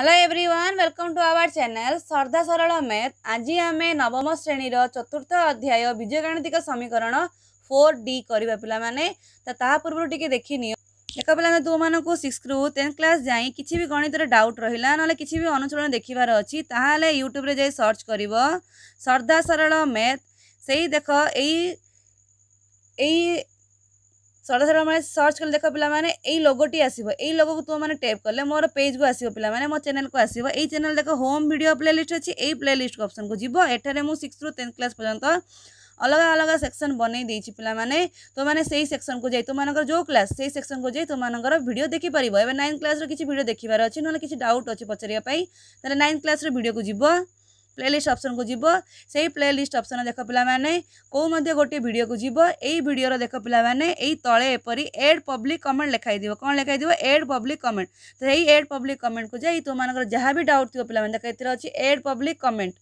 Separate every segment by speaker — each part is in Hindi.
Speaker 1: hello everyone welcome to our channel Shraddha Saral math आज आम नवम श्रेणीर चतुर्थ अध्याय बीजय गणितिक समीकरण फोर डी करवा पाने पूर्व टी देखनी देख पे मूँ सिक्स रु टेन्थ क्लास जाए किसी भी गणित डाउट रहा ना कि भी अनुशीलन देखार अच्छी ताल यूट्यूब जा सर्च कर श्रद्धा सरल मैथ से देख य सड़ सड़ मैंने सर्च कले देख पा मैंने यही लोगोटी आस लोगो को तुम मैंने टेप कले मोर पेज को आसो पे मैंने मो चेल को आसो यही चेल देख होम भिड प्ले लिस्ट अच्छी यही प्ले लिस्ट को अप्सन को जीवन एठारे मुझ सिक्स रू टेन्थ क्लास पर्यटन अलग अलग सेक्शन बनई पाने तुम मैंने से सेक्शन को जाए तुम जो क्लास से ही सेक्शन को जाए तुम भिड देखिपर एवं नाइन्थ क्लास किसी देखार अच्छे ना कि डाउट अच्छे पचारे नाइन्थ क्लास रिड को जीवन प्लेलीस्ट अप्सन को जीव से ही प्लेलीस्ट अप्सन देख पाने कौम गोटे भिड को जीव यही भिडर देख पाने तले एपरी एड पब्लिक कमेंट लिखाई थी कौन लिखाई थी एड पब्लिक कमेंट तो यही एड पब्लिक कमेंट को जाए तुम्हारा जहाँ भी डाउट थी पे देखा अच्छे एड पब्लिक कमेंट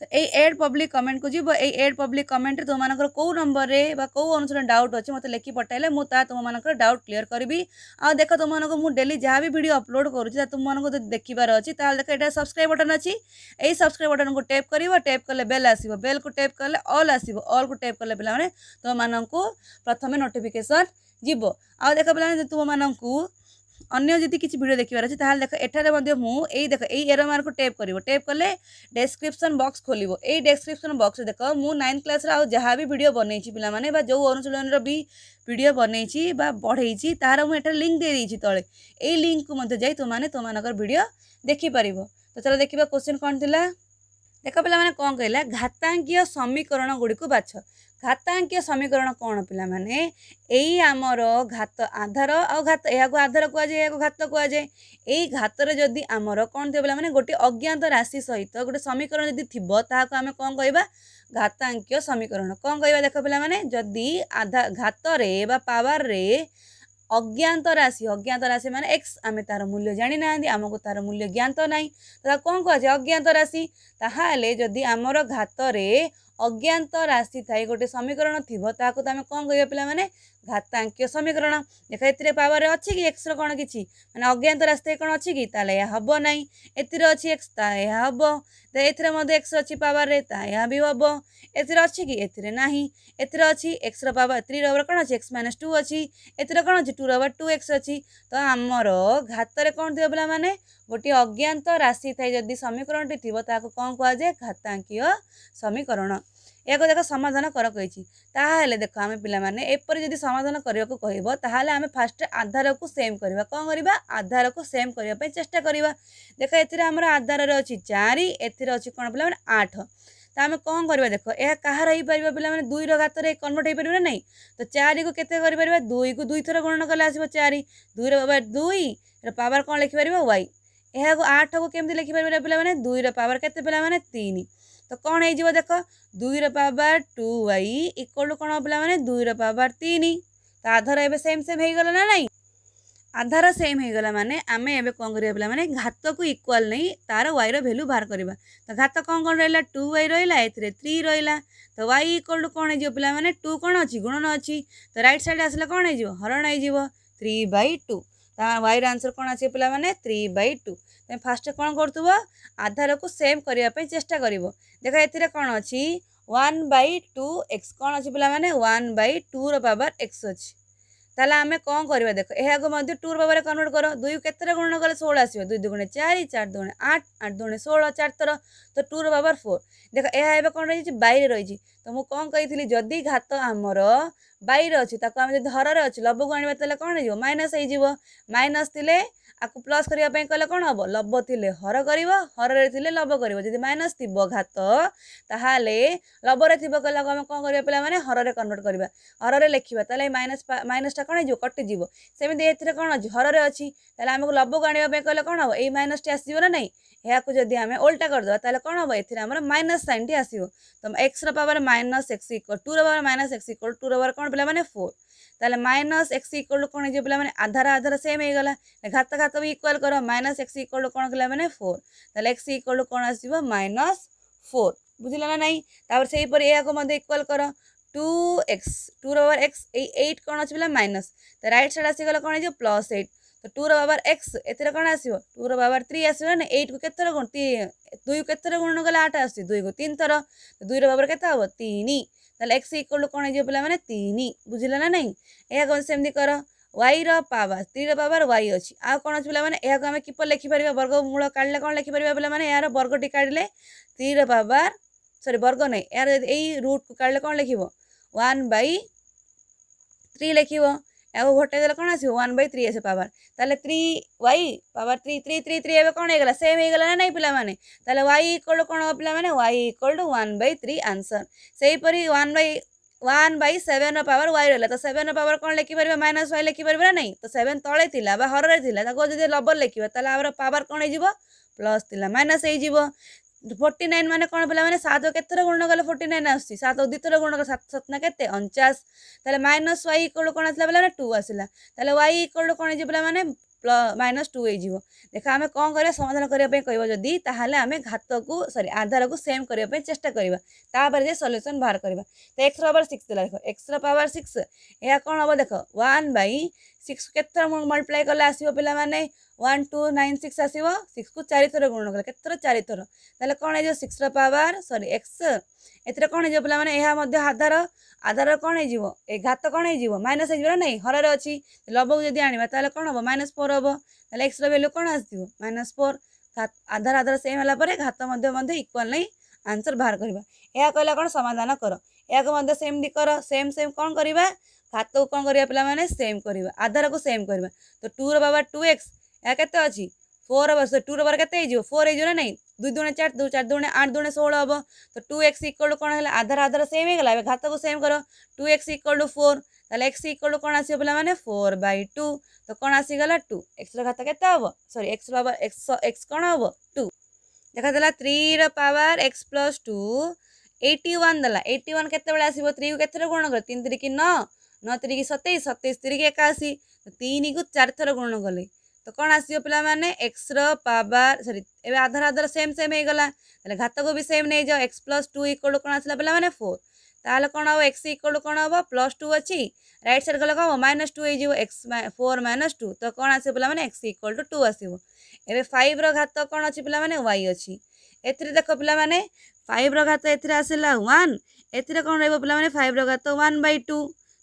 Speaker 1: तो ये एड पब्लिक कमेंट को जी ये एड पब्लिक कमेंट तुम मैं कौ नंबर में कौ अनुसार डाउट अच्छे मतलब लिखी पठाइले मुझे तुम मैं डाउट क्लीयर करी आ आख तुम डेली जहाँ भी भिड अपलोड करुँच तुमको देखार अच्छा देख ये सब्सक्राइब बटन अच्छी ये सब्सक्राइब बटन को टैप कर टैप कले बेल आस बेल को टेप कले अल आस अल को टैप कले पाला तुम मूँ प्रथम नोटिफिकेसन जीव आ देख पे तुम मूँ अन्य जी किसी भिड देखार अच्छे तेल देख एठार देख यमार्क टेप कर टेप कले डेस्क्रिपन बक्स खोल ये डेस्क्रिपन बक्स देख मु नाइन क्लास आज जहाँ भी भिडियो बनई पे जो अनुशील भी भिड बन बढ़ई तार मुझे लिंक दे दी तले यही लिंक को मत जाए तुमने तुम भिड देखिपर तो चलो देखा क्वेश्चन कौन थी देख पे कौन कहला घातांगीय समीकरण गुड़ी बाछ ଘାତାଙ୍କୀୟ ସମୀକରଣ କ'ଣ ପିଲାମାନେ ଏଇ ଆମର ଘାତ ଆଧାର ଆଉ ଘାତ ଏହାକୁ ଆଧାର କୁହାଯାଏ ଏହାକୁ ଘାତ କୁହାଯାଏ ଏଇ ଘାତରେ ଯଦି ଆମର କ'ଣ ଥିବ ପିଲାମାନେ ଗୋଟିଏ ଅଜ୍ଞାତ ରାଶି ସହିତ ଗୋଟେ ସମୀକରଣ ଯଦି ଥିବ ତାହାକୁ ଆମେ କ'ଣ କହିବା ଘାତାଙ୍କୀୟ ସମୀକରଣ କ'ଣ କହିବା ଦେଖ ପିଲାମାନେ ଯଦି ଆଧା ଘାତରେ ବା ପାୱାରରେ ଅଜ୍ଞାତ ରାଶି ଅଜ୍ଞାତ ରାଶି ମାନେ ଏକ୍ସ ଆମେ ତାର ମୂଲ୍ୟ ଜାଣିନାହାନ୍ତି ଆମକୁ ତାର ମୂଲ୍ୟ ଜ୍ଞାତ ନାହିଁ ତାହା କ'ଣ କୁହାଯାଏ ଅଜ୍ଞାତ ରାଶି ତାହେଲେ ଯଦି ଆମର ଘାତରେ ଅଜ୍ଞାତ ରାଶି ଥାଏ ଗୋଟେ ସମୀକରଣ ଥିବ ତାହାକୁ ତ ଆମେ କ'ଣ କହିବା ପିଲାମାନେ ଘାତାଙ୍କ୍ୟ ସମୀକରଣ ଦେଖ ଏଥିରେ ପାୱାର ଅଛି କି ଏକ୍ସର କ'ଣ କିଛି ମାନେ ଅଜ୍ଞାତ ରାସ୍ତାରେ କ'ଣ ଅଛି କି ତାହେଲେ ଏହା ହେବ ନାହିଁ ଏଥିରେ ଅଛି ଏକ୍ସ ତା ଏହା ହେବ ଏଥିରେ ମଧ୍ୟ ଏକ୍ସ ଅଛି ପାୱାରରେ ତା ଏହା ବି ହେବ ଏଥିରେ ଅଛି କି ଏଥିରେ ନାହିଁ ଏଥିରେ ଅଛି ଏକ୍ସର ପାୱାର ଥ୍ରୀର ପାୱାର କ'ଣ ଅଛି ଏକ୍ସ ମାଇନସ୍ ଟୁ ଅଛି ଏଥିରେ କ'ଣ ଅଛି ଟୁର ପାୱାର ଟୁ ଏକ୍ସ ଅଛି ତ ଆମର ଘାତରେ କ'ଣ ଥିବ ପିଲାମାନେ ଗୋଟିଏ ଅଜ୍ଞାତ ରାଶି ଥାଏ ଯଦି ସମୀକରଣଟି ଥିବ ତାହାକୁ କ'ଣ କୁହାଯାଏ ଘାତାଙ୍କ୍ୟ ସମୀକରଣ ଏହାକୁ ଦେଖ ସମାଧାନ କର କହିଛି ତାହେଲେ ଦେଖ ଆମେ ପିଲାମାନେ ଏପରି ଯଦି ସମାଧାନ କରିବାକୁ କହିବ ତାହେଲେ ଆମେ ଫାଷ୍ଟ ଆଧାରକୁ ସେମ୍ କରିବା କ'ଣ କରିବା ଆଧାରକୁ ସେମ୍ କରିବା ପାଇଁ ଚେଷ୍ଟା କରିବା ଦେଖ ଏଥିରେ ଆମର ଆଧାରରେ ଅଛି ଚାରି ଏଥିରେ ଅଛି କ'ଣ ପିଲାମାନେ ଆଠ ତ ଆମେ କ'ଣ କରିବା ଦେଖ ଏହା କାହାର ହେଇପାରିବ ପିଲାମାନେ ଦୁଇର ଗାତରେ କନଭର୍ଟ ହେଇପାରିବ ନା ନାହିଁ ତ ଚାରିକୁ କେତେ କରିପାରିବା ଦୁଇକୁ ଦୁଇଥର ଗଣନ କଲେ ଆସିବ ଚାରି ଦୁଇର ପାୱାର ଦୁଇର ପାୱାର କ'ଣ ଲେଖିପାରିବ ୱାଇ ଏହାକୁ ଆଠକୁ କେମିତି ଲେଖିପାରିବା ପିଲାମାନେ ଦୁଇର ପାୱାର କେତେ ପିଲାମାନେ ତିନି ତ କ'ଣ ହେଇଯିବ ଦେଖ ଦୁଇର power two y equal to କ'ଣ ହେବ ପିଲାମାନେ ଦୁଇର ପାୱାର ତିନି ତା ଧର ଏବେ ସେମ୍ ସେମ୍ ହେଇଗଲା ନା ନାହିଁ ଆଧାର ସେମ୍ ହେଇଗଲା ମାନେ ଆମେ ଏବେ କ'ଣ କରିବା ପିଲାମାନେ ଘାତକୁ ଇକ୍ୱାଲ ନେଇ ତା'ର ୱାଇର ଭ୍ୟାଲ୍ୟୁ ବାହାର କରିବା ତ ଘାତ କ'ଣ କ'ଣ ରହିଲା ଟୁ ୱାଇ ରହିଲା ଏଥିରେ ଥ୍ରୀ ରହିଲା ତ ୱାଇ ଇକ୍ୱାଲ ଟୁ କ'ଣ ହେଇଯିବ ପିଲାମାନେ ଟୁ କ'ଣ ଅଛି ଗୁଣନ ଅଛି ତ ରାଇଟ୍ ସାଇଡ଼୍ ଆସିଲେ କ'ଣ ହେଇଯିବ ହରଣ ହେଇଯିବ ଥ୍ରୀ ବାଇ ଟୁ ତା ୱାଇର ଆନ୍ସର୍ କ'ଣ ଆସିବ ପିଲାମାନେ ଥ୍ରୀ ବାଇ ଟୁ তুমি ଫାଷ୍ଟ କ'ଣ କରୁଥିବ ଆଧାରକୁ ସେମ୍ କରିବା ପାଇଁ ଚେଷ୍ଟା କରିବ ଦେଖ ଏଥିରେ କ'ଣ ଅଛି ୱାନ୍ ବାଇ ଟୁ ଏକ୍ସ କ'ଣ ଅଛି ପିଲାମାନେ ୱାନ୍ ବାଇ ଟୁର ପାୱାର ଏକ୍ସ ଅଛି ତାହେଲେ ଆମେ କ'ଣ କରିବା ଦେଖ ଏହାକୁ ମଧ୍ୟ ଟୁର ପାୱାର କନଭର୍ଟ କର ଦୁଇ କେତେରେ ଗୁଣ କଲେ ଷୋହଳ ଆସିବ ଦୁଇ ଦୁଗୁଣେ ଚାରି ଚାରି ଦୁଗୁଣେ ଆଠ ଆଠ ଦୁଗୁଣେ ଷୋହଳ ଚାରି ଥର ତ ଟୁର ପାୱାର ଫୋର୍ ଦେଖ ଏହା ଏବେ କ'ଣ ରହିଛି ବାଇରେ ରହିଛି ତ ମୁଁ କ'ଣ କହିଥିଲି ଯଦି ଘାତ ଆମର ବାଇରେ ଅଛି ତାକୁ ଆମେ ଯଦି ହରରେ ଅଛି ଲବକୁ ଆଣିବା ତାହେଲେ କ'ଣ ହେଇଯିବ ମାଇନସ୍ ହେଇଯିବ ମାଇନସ୍ ଥିଲେ আকু প্লস করা কলে কম হব লব থিলে হর করব হরের থিলে লব করব যদি মাইনস থিব ঘাত তাহলে লবরে থিব কলে আমি কম করবা পিলা মানে হরের কনভর্ট করা হরের লেখা তাহলে এই মাইনস মাইনসটা কম হয়ে কটিযোগ সেমি এর কম অ হরের অছি তাহলে আমি লবক আনবা কলে কম হব এই মাইনসটি আসব না নাই এখন যদি আমি ওল্টা করেদেবা তাহলে কম হব এর আমার মাইনস সাইনটি আসব তো এক্সর power minus x equal to power minus x equal to power কম পিলা মানে ফোর তাহলে মাইনস এক্স ইকোয়াল কোণ হয়ে পিলা মানে আধার আধার সেম হয়ে গলা ঘাত ঘাত বি ইকোয়াল কর মাইনস এক্স ইকোয়াল কোণ পিলা মানে ফোর তাহলে এক্স ইকোয়াল কোণ আসব মাইনস ফোর বুঝলা না নাই তাপরে সেইপরি এখন মধ্যে ইকোয়াল কর টু এক্স টু রবার এক্স এই এইট কোণ অছি পিলা মাইনস তো রাইট সাইড আসিগলা কোণ হয়ে প্লস এইট তো টু রবার এক্স এতে কোণ আসব টু রবার থ্রি আসব না এইট কু কেতর গুণ দুই কেতর গুণ গলা আট আসছে দুই কু তিন থর দুই রবার কেতে হব তিন ତାହେଲେ ଏକ୍ସ ଇକ୍ୱାଲ୍ କ'ଣ ହେଇଯିବ ପିଲାମାନେ ତିନି ବୁଝିଲା ନା ନାହିଁ ଏହା କ'ଣ ସେମିତି କର ୱାଇର ପାୱାର ଥ୍ରୀର ପାୱାର ୱାଇ ଅଛି ଆଉ କ'ଣ ଅଛି ପିଲାମାନେ ଏହାକୁ ଆମେ କିପରି ଲେଖିପାରିବା ବର୍ଗମୂଳ କାଢ଼ିଲେ କ'ଣ ଲେଖିପାରିବା ପିଲାମାନେ ଏହାର ବର୍ଗଟି କାଢ଼ିଲେ ଥ୍ରୀର ପାୱାର ସରି ବର୍ଗ ନାହିଁ ଏହାର ଏଇ ରୁଟ୍କୁ କାଢ଼ିଲେ କ'ଣ ଲେଖିବ ୱାନ୍ ବାଇ ଥ୍ରୀ ଲେଖିବ ଆଉ ଘଟାଇଦେଲେ କ'ଣ ଆସିବ ୱାନ୍ ବାଇ ଥ୍ରୀ ଆସିବ ପାୱାର ତାହେଲେ three y power three three three three ଏବେ କ'ଣ ହେଇଗଲା ସେମ୍ ହେଇଗଲା ନା ନାହିଁ ପିଲାମାନେ ତାହେଲେ ୱାଇ ଇକ୍ୱାଲ୍ ଟୁ କ'ଣ ହେବ ପିଲାମାନେ y equal to one by three answer ସେହିପରି ୱାନ୍ ବାଇ ୱାନ୍ ବାଇ ସେଭେନ୍ର ପାୱାର ୱାଇ ରହିଲା ତ ସେଭେନ୍ର ପାୱାର କ'ଣ ଲେଖିପାରିବା ମାଇନସ୍ ୱାଇ ଲେଖିପାରିବା ନା ନାହିଁ ତ ସେଭେନ୍ ତଳେ ଥିଲା ବା ହରରେ ଥିଲା ତାକୁ ଯଦି ଲବର ଲେଖିବା ତାହେଲେ ଆମର ପାୱାର କ'ଣ ହେଇଯିବ ପ୍ଲସ୍ ଥିଲା ମାଇନସ୍ ହେଇଯିବ ଫୋର୍ଟି ନାଇନ୍ ମାନେ କ'ଣ ପିଲାମାନେ ସାତ କେତେଥର ଗୁଣ କଲେ ଫୋର୍ଟି ନାଇନ୍ ଆସୁଛି ସାତ ଦୁଇଥର ଗୁଣ କଲେ ସାତ ସତନା କେତେ ଅଣଚାଶ ତାହେଲେ ମାଇନସ୍ ୱାଇ ଇକ୍ୱାଲ୍ କ'ଣ ଆସିଲା ପିଲାମାନେ ଟୁ ଆସିଲା ତାହେଲେ ୱାଇ ଇକ୍ୱାଲ୍ କ'ଣ ହେଇଯିବ ପିଲାମାନେ ମାଇନସ୍ ଟୁ ହେଇଯିବ ଦେଖ ଆମେ କ'ଣ କରିବା ସମାଧାନ କରିବା ପାଇଁ କହିବା ଯଦି ତାହେଲେ ଆମେ ଘାତକୁ ସରି ଆଧାରକୁ ସେମ୍ କରିବା ପାଇଁ ଚେଷ୍ଟା କରିବା ତାପରେ ଯେ ସଲ୍ୟୁସନ୍ ବାହାର କରିବା ତ ଏକ୍ସର ପାୱାର ସିକ୍ସ ଦେଲା ଦେଖ ଏକ୍ସର ପାୱାର ସିକ୍ସ ଏହା କ'ଣ ହେବ ଦେଖ ୱାନ୍ ବାଇ ସିକ୍ସ କେତେଥର ମଲ୍ଟିପ୍ଲାଏ କଲେ ଆସିବ ପିଲାମାନେ ୱାନ୍ ଟୁ ନାଇନ୍ ସିକ୍ସ ଆସିବ ସିକ୍ସକୁ ଚାରିଥର ଗୁଣ କଲେ କେତେଥର ଚାରିଥର ତାହେଲେ କ'ଣ ହେଇଯିବ ସିକ୍ସର ପାୱାର ସରି ଏକ୍ସ ଏଥିରେ କ'ଣ ହେଇଯିବ ପିଲାମାନେ ଏହା ମଧ୍ୟ ଆଧାର ଆଧାରରେ କ'ଣ ହେଇଯିବ ଏ ଘାତ କ'ଣ ହେଇଯିବ ମାଇନସ୍ ହେଇଯିବ ନା ନାହିଁ ହରରେ ଅଛି ଲବକୁ ଯଦି ଆଣିବା ତାହେଲେ କ'ଣ ହେବ ମାଇନସ୍ ଫୋର୍ ହେବ ତାହେଲେ ଏକ୍ସର ଭ୍ୟାଲୁ କ'ଣ ଆସିଥିବ ମାଇନସ୍ ଫୋର୍ ଆଧାର ଆଧାର ସେମ୍ ହେଲା ପରେ ଘାତ ମଧ୍ୟ ମଧ୍ୟ ଇକ୍ୱାଲ୍ ନାହିଁ ଆନ୍ସର୍ ବାହାର କରିବା ଏହା କହିଲା କ'ଣ ସମାଧାନ କର ଏହାକୁ ମଧ୍ୟ ସେମିତି କର ସେମ୍ ସେମ୍ କ'ଣ କରିବା ଘାତକୁ କ'ଣ କରିବା ପିଲାମାନେ ସେମ୍ କରିବା ଆଧାରକୁ ସେମ୍ କରିବା ତ ଟୁର ବାବା ଟୁ ଏକ୍ସ ಯಾಕತ್ತೆ ಅಜ್ಜಿ ಫೋರ್ ಅವರ್ಸ್ ಟೂರ್ ಅವರ್ କେତେ ହେଇଯିବ ଫୋର୍ ହେଇଯିବ ନା ନାଇଁ ଦୁଇ ଦୁଣେ ଚାରି ଦୁଇ ଚାରି ଦୁଣେ ଆଠ ଦୁଣେ ଷୋହଳ ହେବ ତ ଟୁ ଏକ୍ସ ଇକ୍ୱାଲ୍ ଟୁ କ'ଣ ହେଲା ଆଧାର ଆଧାର ସେମ୍ ହେଇଗଲା ଏବେ ଘାତକୁ ସେମ୍ କର two x equal to four ତାହେଲେ ଏକ୍ସ ଇକ୍ୱାଲ୍ ଟୁ କ'ଣ ଆସିବ ପିଲାମାନେ ଫୋର୍ ବାଇ ଟୁ ତ କ'ଣ ଆସିଗଲା ଟୁ ଏକ୍ସର ଘାତ କେତେ ହେବ sorry x power x x କ'ଣ ହେବ ଟୁ ଦେଖାଦେଲା ଥ୍ରୀର power x plus two eighty one ଦେଲା ଏଇଟି ୱାନ୍ କେତେବେଳେ ଆସିବ ଥ୍ରୀକୁ କେତେଥର ଗୁଣ କର ତିନି ତିରିକି ନଅ ନଅ ତିରିକି ସତେଇଶ ସତେଇଶ ତିରିକି ଏକାଅଶୀ ତିନିକୁ ଚାରିଥର ଗୁଣ କଲେ তো କ'ଣ ଆସିବ ପିଲାମାନେ ଏକ୍ସର ପାୱାର ସରି ଏବେ ଆଧାର ଆଧାର ସେମ୍ ସେମ୍ ହେଇଗଲା ତାହେଲେ ଘାତକୁ ବି ସେମ୍ ନେଇଯାଅ ଏକ୍ସ ପ୍ଲସ୍ ଟୁ ଇକ୍ୱାଲ୍ କ'ଣ ଆସିଲା ପିଲାମାନେ ଫୋର୍ ତାହେଲେ କ'ଣ ହେବ ଏକ୍ସ ଇକ୍ୱାଲ୍ କ'ଣ ହେବ ପ୍ଲସ୍ ଟୁ ଅଛି ରାଇଟ୍ ସାଇଡ଼୍ ଗଲେ କ'ଣ ହେବ ମାଇନସ୍ ଟୁ ହେଇଯିବ ଏକ୍ସ ଫୋର୍ ମାଇନସ୍ ଟୁ ତ କ'ଣ ଆସିବ ପିଲାମାନେ ଏକ୍ସ ଇକ୍ୱାଲ୍ ଟୁ ଟୁ ଆସିବ ଏବେ ଫାଇଭ୍ର ଘାତ କ'ଣ ଅଛି ପିଲାମାନେ ୱାଇ ଅଛି ଏଥିରେ ଦେଖ ପିଲାମାନେ ଫାଇଭ୍ର ଘାତ ଏଥିରେ ଆସିଲା ୱାନ୍ ଏଥିରେ କ'ଣ ରହିବ ପିଲାମାନେ ଫାଇଭ୍ର ଘାତ ୱାନ୍ ବାଇ ଟୁ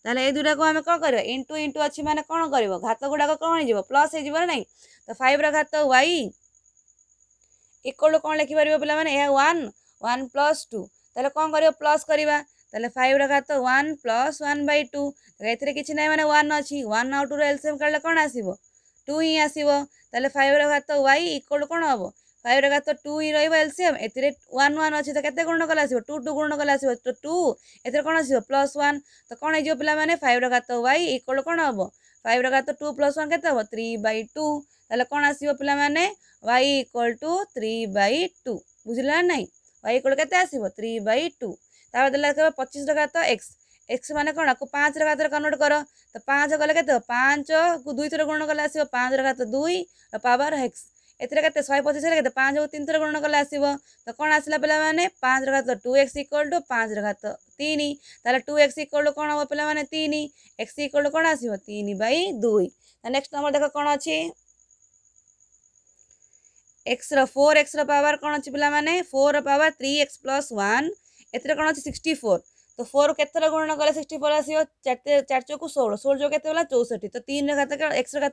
Speaker 1: ତାହେଲେ ଏଇ ଦୁଇଟାକୁ ଆମେ କ'ଣ କରିବା ଇଣ୍ଟୁ ଇଣ୍ଟୁ ଅଛି ମାନେ କ'ଣ କରିବ ଘାତ ଗୁଡ଼ାକ କ'ଣ ହେଇଯିବ ପ୍ଲସ୍ ହେଇଯିବ ନା ନାହିଁ ତ ଫାଇଭ୍ର ଘାତ ୱାଇ ଇକ୍ୱାଲ୍ କ'ଣ ଲେଖିପାରିବ ପିଲାମାନେ ଏହା ୱାନ୍ ୱାନ୍ ପ୍ଲସ୍ ଟୁ ତାହେଲେ କ'ଣ କରିବ ପ୍ଲସ୍ କରିବା ତାହେଲେ ଫାଇଭ୍ର ଘାତ one plus one by two ଏଥିରେ କିଛି ନାହିଁ ମାନେ ୱାନ୍ ଅଛି ୱାନ୍ ଆଉ ଟୁର ଏଲ୍ସିଏମ୍ କାଢ଼ିଲେ କ'ଣ ଆସିବ ଟୁ ହିଁ ଆସିବ ତାହେଲେ ଫାଇଭ୍ର ଘାତ ୱାଇ ଇକ୍ୱାଲ୍ କ'ଣ ହେବ फाइव रेगा तो टू ही रहा एलसीएम ए वन वन अच्छी तो के गुण कले आस टू टू गुण कले आस तो टू ए कौन आस प्लस वन तो कौन हो पाने फाइव रेगा तो वाई इक्वल कौन हम फाइव रेगा तो टू प्लस वन के थ्री बै टू तेल कौन आस पाने y equal to three by two बुझला ना वाई इक्वल के थ्री बै टू तापर पचीस रेगा तो एक्स एक्स मैंने कौन आपको पाँच रे घात कन्वर्ट कर तो पाँच गले के पाँच को दुई थर गुण कले आस पाँच दुई पावर एक्स ଏଥିରେ କେତେ ଶହେ ପଚିଶରେ କେତେ ପାଞ୍ଚକୁ ତିନି ଥର ଗୁଣନ କଲେ ଆସିବ ତ କ'ଣ ଆସିଲା ପିଲାମାନେ ପାଞ୍ଚର ଘାତ ଟୁ ଏକ୍ସ ଇକ୍ୱାଲ୍ ଟୁ ପାଞ୍ଚର ଘାତ ତିନି ତାହେଲେ ଟୁ ଏକ୍ସ ଇକ୍ୱାଲ୍ ଟୁ କ'ଣ ହେବ ପିଲାମାନେ ତିନି ଏକ୍ସ ଇକ୍ୱାଲ୍ ଟୁ କ'ଣ ଆସିବ ତିନି ବାଇ ଦୁଇ ନେକ୍ସଟ ନମ୍ବର ଦେଖ କ'ଣ ଅଛି এক্সর ফোর এক্সর পাওয়ার কোণ অনেক পিলা মানে four power three x plus one এতে কোণ অনেক সিক্সটি ফোর তো ফোর କେତେଥର ଗୁଣନ କଲେ ସିକ୍ସଟି ଫୋର୍ ଆସିବ ଚାରି ଚାରି ଚଉକୁ ଷୋହଳ ଷୋହଳ ଚଉ କେତେ ହେଲା ଚଉଷଠି ତ ତିନିର ଘାତକ ଏକ୍ସର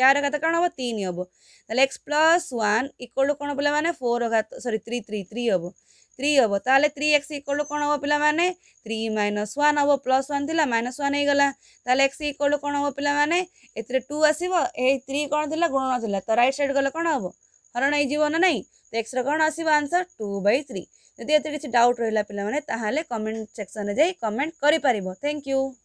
Speaker 1: ଚାରିର ଘାତକ କ'ଣ ହେବ ତିନି ହେବ ତାହେଲେ x plus one equal to କ'ଣ ପିଲାମାନେ ଫୋର୍ ଘାତ ସରି ଥ୍ରୀ ଥ୍ରୀ ଥ୍ରୀ ହେବ ଥ୍ରୀ ହେବ ତାହେଲେ ଥ୍ରୀ ଏକ୍ସ ଇକ୍ୱାଲ୍ ଟୁ କ'ଣ ହେବ ପିଲାମାନେ ଥ୍ରୀ ମାଇନସ୍ ୱାନ୍ ହେବ ପ୍ଲସ୍ ୱାନ୍ ଥିଲା ମାଇନସ୍ ୱାନ୍ ହେଇଗଲା ତାହେଲେ ଏକ୍ସ ଇକ୍ୱାଲ୍ ଟୁ କ'ଣ ହେବ ପିଲାମାନେ ଏଥିରେ ଟୁ ଆସିବ ଏଇ ଥ୍ରୀ କ'ଣ ଥିଲା ଗୁଣନ ଥିଲା ତ ରାଇଟ୍ ସାଇଡ଼୍ ଗଲେ କ'ଣ ହେବ ହରଣ ହେଇଯିବ ନା ନାହିଁ ତ ଏକ୍ସର କ'ଣ ଆସିବ ଆନ୍ସର୍ ଟୁ ବାଇ ଥ୍ରୀ जदि ए डाउट रहा पे कमेंट सेक्शन में जा कमेंट करें थैंक यू